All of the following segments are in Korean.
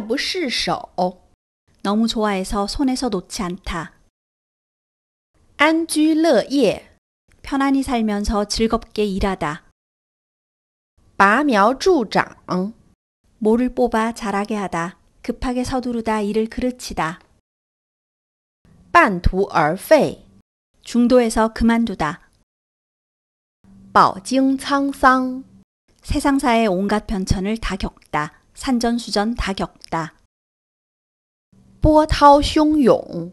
不释手 너무 좋아해서 손에서 놓지 않다. 안居乐业 편안히 살면서 즐겁게 일하다. 拔苗助长 모를 뽑아 자라게 하다. 급하게 서두르다 일을 그르치다. 半途而废 중도에서 그만두다. 饱经沧桑 세상사의 온갖 변천을 다 겪다. 산전수전 다 겪다. 뽀타오 흉용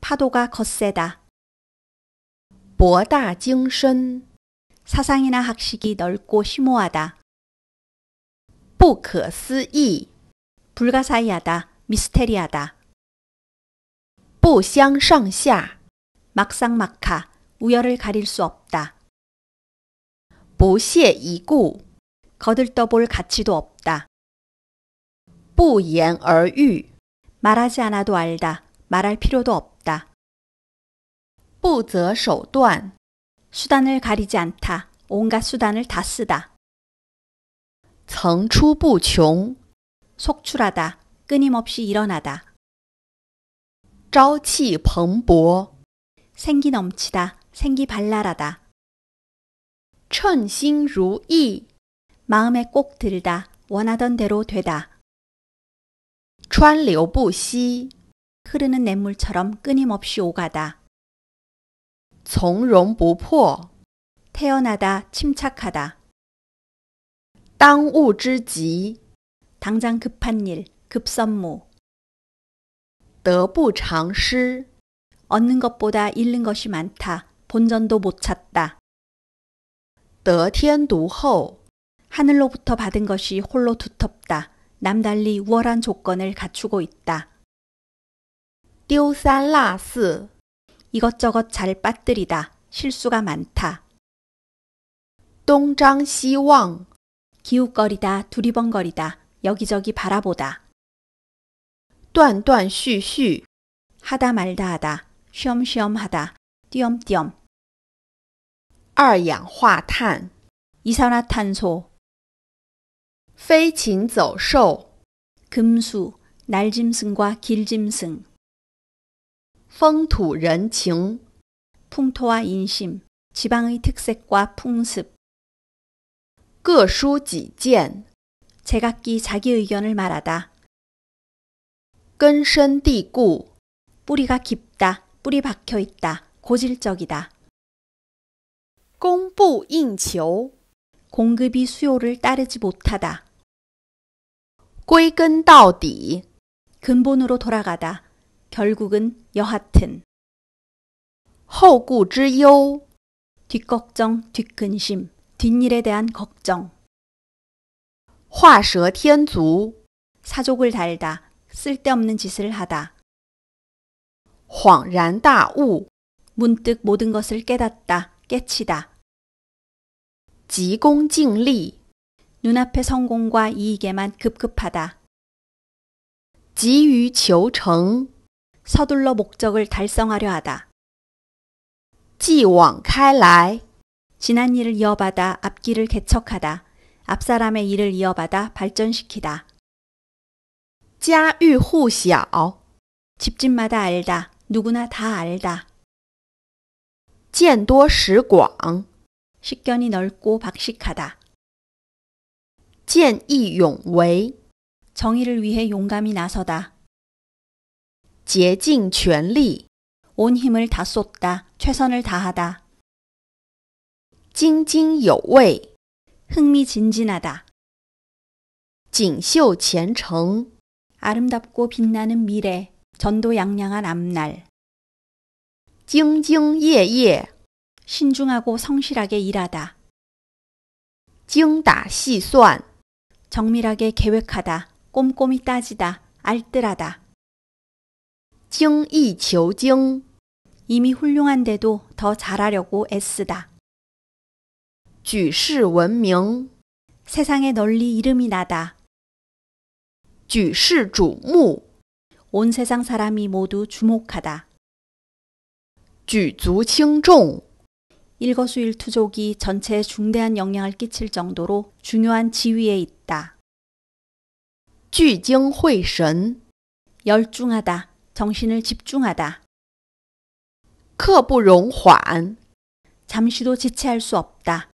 파도가 거세다. 보다징신 사상이나 학식이 넓고 심오하다. 不可思议 불가사의하다, 미스테리하다. 不相上下 막상막하, 우열을 가릴 수 없다. 不屑一顾 거들떠볼 가치도 없다. 不言而喻. 말하지 않아도 알다. 말할 필요도 없다. 不择手段. 수단을 가리지 않다. 온갖 수단을 다 쓰다. 层出不穷. 속출하다. 끊임없이 일어나다. 朝气蓬勃. 생기 넘치다. 생기 발랄하다. 称心如意. 마음에 꼭 들다. 원하던 대로 되다. 川流不息 흐르는 냇물처럼 끊임없이 오가다. 从容不迫 태어나다, 침착하다. 当우之急 당장 급한 일, 급선무. 得不偿失 얻는 것보다 잃는 것이 많다. 본전도 못 찾다. 得天独厚 하늘로부터 받은 것이 홀로 두텁다. 남달리 우월한 조건을 갖추고 있다. 丢三落四 이것저것 잘 빠뜨리다. 실수가 많다. 동장시왕 기웃거리다, 두리번거리다, 여기저기 바라보다. 断断续续 하다 말다 하다, 쉬엄쉬엄 하다, 띄엄띄엄. 二氧化碳이산화탄소 飞禽走兽 금수, 날짐승과 길짐승 风土人情 풍토와 인심, 지방의 특색과 풍습 各抒己见 제각기 자기 의견을 말하다 根深蒂固 뿌리가 깊다, 뿌리 박혀 있다, 고질적이다. 공부 인求 공급이 수요를 따르지 못하다. 꼬이끈 따디 근본으로 돌아가다. 결국은 여하튼. 허구之忧. 뒷걱정, 뒷근심, 뒷일에 대한 걱정. 화蛇天族. 사족을 달다. 쓸데없는 짓을 하다. 恍然大悟. 문득 모든 것을 깨닫다, 깨치다. 지공진리 눈앞의 성공과 이익에만 급급하다. 지于求成 서둘러 목적을 달성하려 하다. 继往开来 지난 일을 이어받아 앞길을 개척하다. 앞사람의 일을 이어받아 발전시키다. 家喻户晓 집집마다 알다. 누구나 다 알다. 见多识广 식견이 넓고 박식하다. 见义勇为. 정의를 위해 용감히 나서다. 竭尽全力.온 힘을 다 쏟다. 최선을 다하다. 津津有味. 흥미진진하다. 锦绣前程. 아름답고 빛나는 미래. 전도양양한 앞날. 兢兢业业. 신중하고 성실하게 일하다. 精打细算. 정밀하게 계획하다, 꼼꼼히 따지다, 알뜰하다. 精益求精. 이미 훌륭한데도 더 잘하려고 애쓰다. 举世闻名. 세상에 널리 이름이 나다. 举世瞩目.온 세상 사람이 모두 주목하다. 举足轻重. 일거수일투족이 전체에 중대한 영향을 끼칠 정도로 중요한 지위에 있다. 聚精会神 열중하다, 정신을 집중하다. 刻不容缓 잠시도 지체할 수 없다.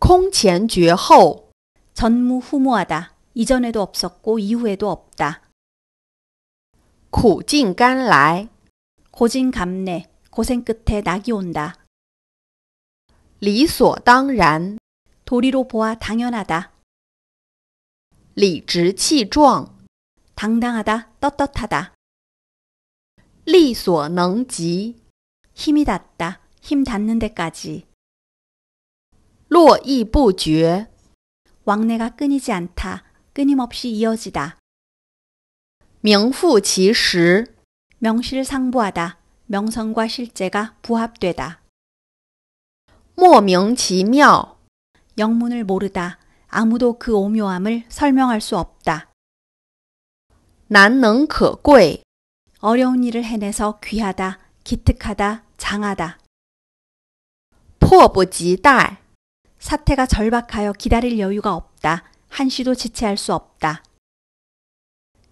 空前绝后 전무후무하다. 이전에도 없었고 이후에도 없다. 苦尽甘来고진감내 고생 끝에 낙이 온다. 理所当然. 도리로 보아 당연하다. 理直气壮. 당당하다, 떳떳하다. 力所能及. 힘이 닿다, 힘 닿는 데까지. 络绎不绝. 왕래가 끊이지 않다, 끊임없이 이어지다. 명副其实 명실상부하다, 명성과 실제가 부합되다. 莫名其妙. 영문을 모르다. 아무도 그 오묘함을 설명할 수 없다. 难能可贵. 어려운 일을 해내서 귀하다, 기특하다, 장하다. 迫不及待. 사태가 절박하여 기다릴 여유가 없다. 한시도 지체할 수 없다.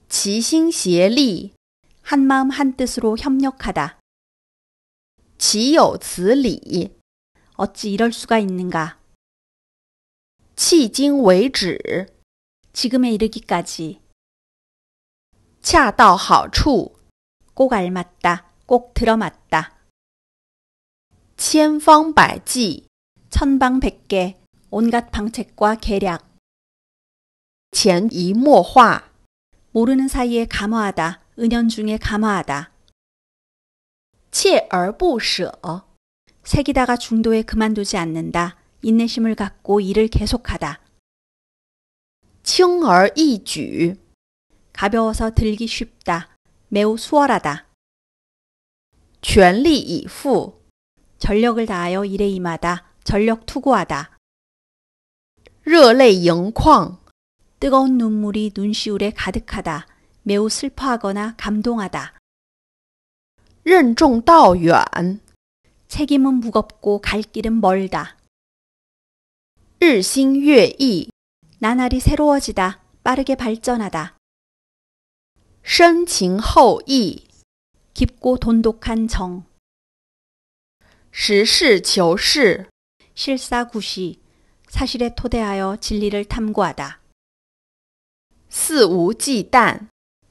지싱协力. 한마음 한뜻으로 협력하다. 지요此理. 어찌 이럴 수가 있는가? 迄今为止, 지금에 이르기까지. 恰到好处,꼭 알맞다, 꼭 들어맞다. 千方百计, 천방백개, 온갖 방책과 계략. 潜移默化, 모르는 사이에 감화하다, 은연중에 감화하다. 锲而不舍 새기다가 중도에 그만두지 않는다. 인내심을 갖고 일을 계속하다. 轻而易举 가벼워서 들기 쉽다. 매우 수월하다. 全力以赴 전력을 다하여 일에 임하다. 전력 투구하다. 热泪盈眶 뜨거운 눈물이 눈시울에 가득하다. 매우 슬퍼하거나 감동하다. 任重道远 책임은 무겁고 갈 길은 멀다. 日新月异 나날이 새로워지다. 빠르게 발전하다. 深情厚谊 깊고 돈독한 정. 实事求是 실사구시 사실에 토대하여 진리를 탐구하다. 肆无忌惮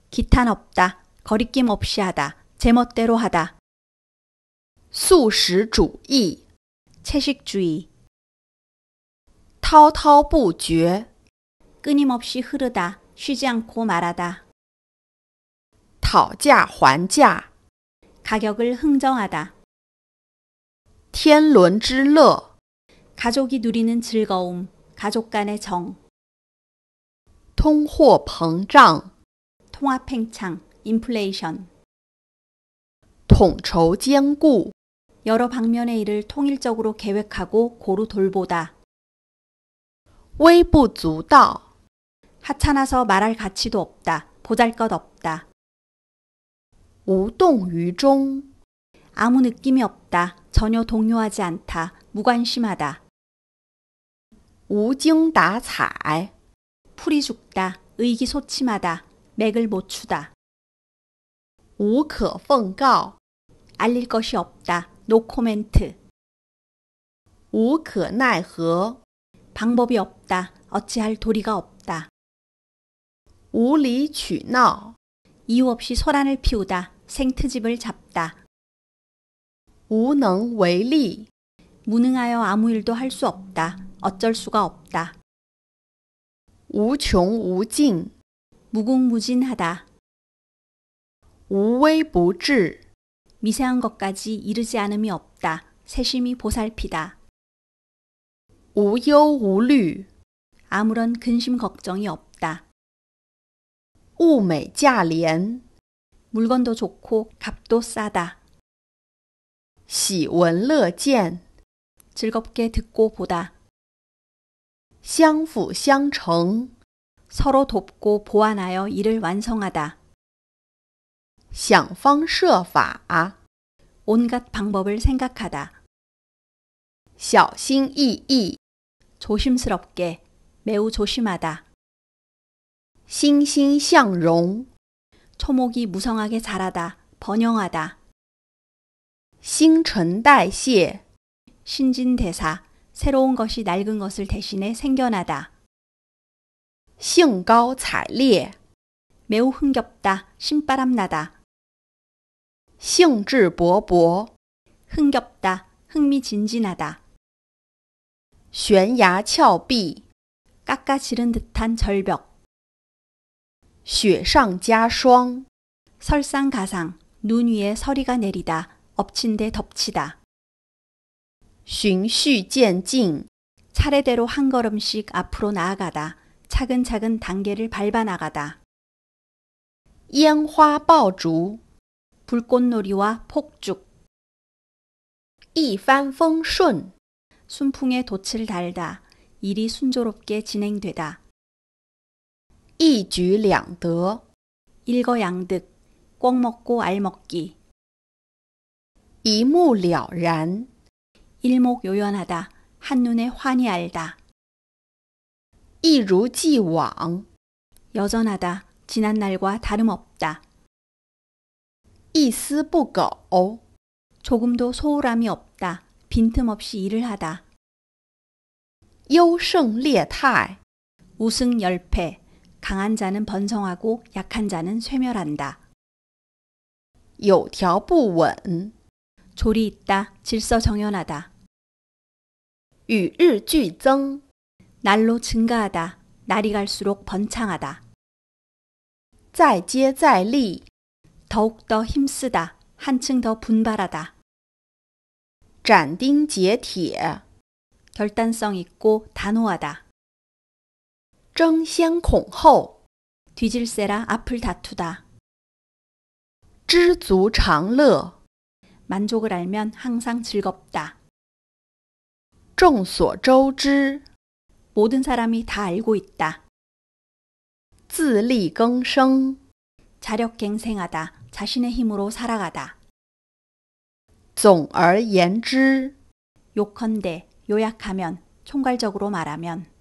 기탄 없다. 거리낌 없이 하다. 제멋대로 하다. 素食主义, 채식주의 滔滔不绝부죄 끊임없이 흐르다, 쉬지 않고 말하다 讨价还价 가격을 흥정하다 天伦之乐 가족이 누리는 즐거움, 가족 간의 정通货膨胀 통합 팽창, 인플레이션 统筹兼顾 여러 방면의 일을 통일적으로 계획하고 고루 돌보다. 微不足道 하찮아서 말할 가치도 없다. 보잘것 없다. 无动于衷 아무 느낌이 없다. 전혀 동요하지 않다. 무관심하다. 无精打采 풀이 죽다. 의기소침하다. 맥을 못 추다. 无可奉告 알릴 것이 없다. 노 코멘트. 无可奈何 방법이 없다. 어찌할 도리가 없다. 无理取闹 이유 없이 소란을 피우다. 생트집을 잡다. 无能为力 무능하여 아무 일도 할 수 없다. 어쩔 수가 없다. 无穷无尽 무궁무진하다. 无微不至 미세한 것까지 이르지 않음이 없다. 세심히 보살피다. 无忧无류 아무런 근심 걱정이 없다. 物매자廉 물건도 좋고 값도 싸다. 喜闻乐见 즐겁게 듣고 보다. 相辅相成 서로 돕고 보완하여 일을 완성하다. 想方设法 온갖 방법을 생각하다. 小心翼翼 조심스럽게, 매우 조심하다. 欣欣向荣 초목이 무성하게 자라다, 번영하다. 新陈代谢 신진대사, 새로운 것이 낡은 것을 대신해 생겨나다. 兴高采烈 매우 흥겹다, 신바람나다. 兴致勃勃, 흥겹다, 흥미진진하다. 悬崖峭壁, 깎아지른 듯한 절벽. 雪上加霜, 설상가상, 눈 위에 서리가 내리다, 엎친 데 덮치다. 循序渐进, 차례대로 한 걸음씩 앞으로 나아가다, 차근차근 단계를 밟아 나가다. 烟花爆竹 불꽃놀이와 폭죽 一帆风顺 순풍에 돛을 달다. 일이 순조롭게 진행되다. 一举两得 일거양득, 꼭 먹고 알 먹기. 一目了然 일목요연하다. 한눈에 환히 알다. 一如既往 여전하다. 지난 날과 다름없다. 一丝不苟. 조금도 소홀함이 없다. 빈틈없이 일을 하다. 优胜劣汰. 우승 열패. 강한 자는 번성하고 약한 자는 쇠멸한다. 有条不紊. 조리 있다. 질서 정연하다. 与日俱增. 날로 증가하다. 날이 갈수록 번창하다. 再接再厉. 더욱더 힘쓰다, 한층 더 분발하다. 斩钉截铁 결단성 있고 단호하다. 争先恐后 뒤질세라 앞을 다투다. 知足常乐 만족을 알면 항상 즐겁다. 众所周知 모든 사람이 다 알고 있다. 自力更生 자력갱생하다. 자신의 힘으로 살아가다. 总而言之, 요컨대, 요약하면, 총괄적으로 말하면